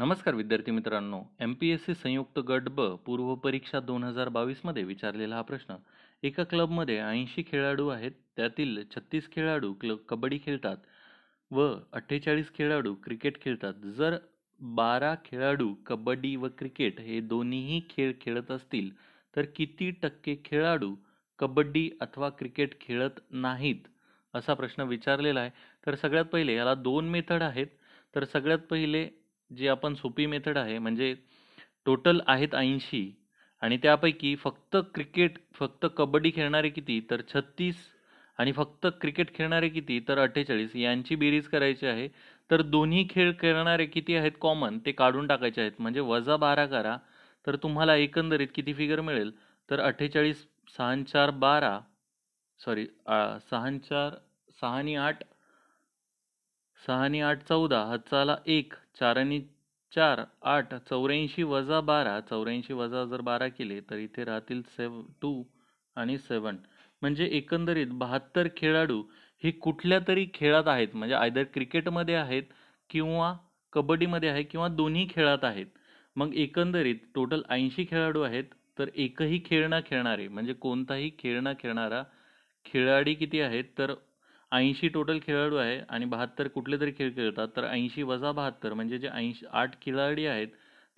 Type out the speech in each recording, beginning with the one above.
नमस्कार विद्यार्थी मित्रांनो एम पी एस सी संयुक्त गट ब पूर्वपरीक्षा दोन हजार बावीसमध्ये विचारलेला हा प्रश्न एका क्लबमध्ये ऐंशी खेळाडू आहेत त्यातील छत्तीस खेळाडू क्ल कबड्डी खेळतात व अठ्ठेचाळीस खेळाडू क्रिकेट खेळतात जर बारा खेळाडू कबड्डी व क्रिकेट हे दोन्हीही खेळ खेळत असतील तर किती टक्के खेळाडू कबड्डी अथवा क्रिकेट खेळत नाहीत असा प्रश्न विचारलेला आहे तर सगळ्यात पहिले याला दोन मेथड आहेत तर सगळ्यात पहिले जी आपण सोपी मेथड आहे म्हणजे टोटल आहेत ऐंशी आणि त्यापैकी फक्त क्रिकेट फक्त कबड्डी खेळणारे किती तर छत्तीस आणि फक्त क्रिकेट खेळणारे किती तर अठ्ठेचाळीस यांची बेरीज करायची आहे तर दोन्ही खेळ खेळणारे किती आहेत कॉमन ते काढून टाकायचे आहेत म्हणजे वजा बारा करा तर तुम्हाला एकंदरीत किती फिगर मिळेल तर अठ्ठेचाळीस सहा चार बारा सॉरी सहा चार आणि आठ सहानी आठ चौदा हातचाला एक चारानी चार आठ चौऱ्याऐंशी वजा बारा चौऱ्याऐंशी वजा जर बारा केले तर इथे राहतील सेव टू आणि सेवन म्हणजे एकंदरीत बहात्तर खेळाडू हे कुठल्या तरी खेळात आहेत म्हणजे आयदर क्रिकेटमध्ये आहेत किंवा कबड्डीमध्ये आहे किंवा दोन्ही खेळात आहेत मग एकंदरीत टोटल ऐंशी खेळाडू आहेत तर एकही खेळ न खेळणारे म्हणजे कोणताही खेळ न खेळणारा खेळाडी किती आहेत तर ऐंशी टोटल खेळाडू आहे आणि बहात्तर कुठले तरी खेळ खेळतात तर ऐंशी वजा बहात्तर म्हणजे जे ऐंशी आठ खेळाडू आहेत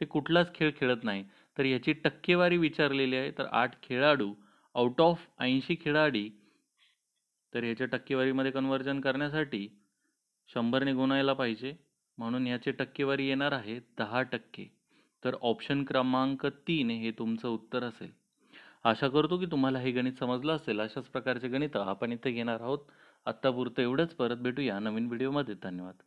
ते कुठलाच खेळ खेळत नाही तर याची टक्केवारी विचारलेली आहे तर आठ खेळाडू आउट ऑफ ऐंशी खेळाडी तर ह्याच्या टक्केवारीमध्ये कन्वर्जन करण्यासाठी शंभरने गुणायला पाहिजे म्हणून ह्याची टक्केवारी येणार आहे दहा टक्के तर ऑप्शन क्रमांक तीन हे तुमचं उत्तर असेल आशा करतो की तुम्हाला हे गणित समजलं असेल अशाच प्रकारचे गणित आपण इथे घेणार आहोत आत्तापुरतं एवढंच परत भेटूया नवीन व्हिडिओमध्ये धन्यवाद